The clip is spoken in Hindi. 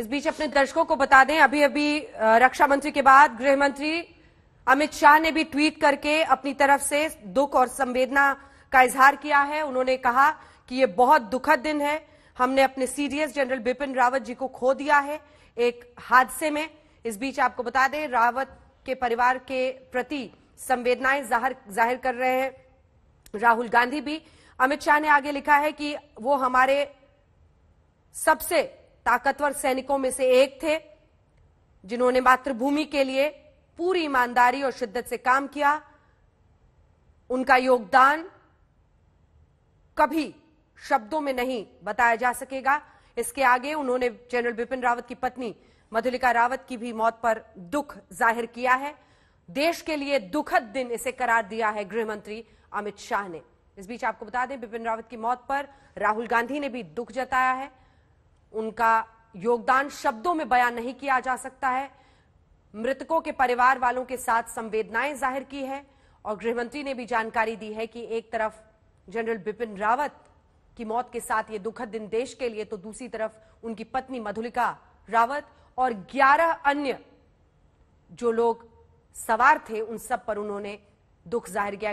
इस बीच अपने दर्शकों को बता दें अभी अभी रक्षा मंत्री के बाद गृह मंत्री अमित शाह ने भी ट्वीट करके अपनी तरफ से दुख और संवेदना का इजहार किया है उन्होंने कहा कि ये बहुत दुखद दिन है हमने अपने सीडीएस जनरल बिपिन रावत जी को खो दिया है एक हादसे में इस बीच आपको बता दें रावत के परिवार के प्रति संवेदनाएं जाहिर कर रहे हैं राहुल गांधी भी अमित शाह ने आगे लिखा है कि वो हमारे सबसे ताकतवर सैनिकों में से एक थे जिन्होंने मातृभूमि के लिए पूरी ईमानदारी और शिद्दत से काम किया उनका योगदान कभी शब्दों में नहीं बताया जा सकेगा इसके आगे उन्होंने जनरल बिपिन रावत की पत्नी मधुलिका रावत की भी मौत पर दुख जाहिर किया है देश के लिए दुखद दिन इसे करार दिया है गृहमंत्री अमित शाह ने इस बीच आपको बता दें बिपिन रावत की मौत पर राहुल गांधी ने भी दुख जताया है उनका योगदान शब्दों में बयान नहीं किया जा सकता है मृतकों के परिवार वालों के साथ संवेदनाएं जाहिर की है और गृहमंत्री ने भी जानकारी दी है कि एक तरफ जनरल बिपिन रावत की मौत के साथ ये दुखद दिन देश के लिए तो दूसरी तरफ उनकी पत्नी मधुलिका रावत और 11 अन्य जो लोग सवार थे उन सब पर उन्होंने दुख जाहिर किया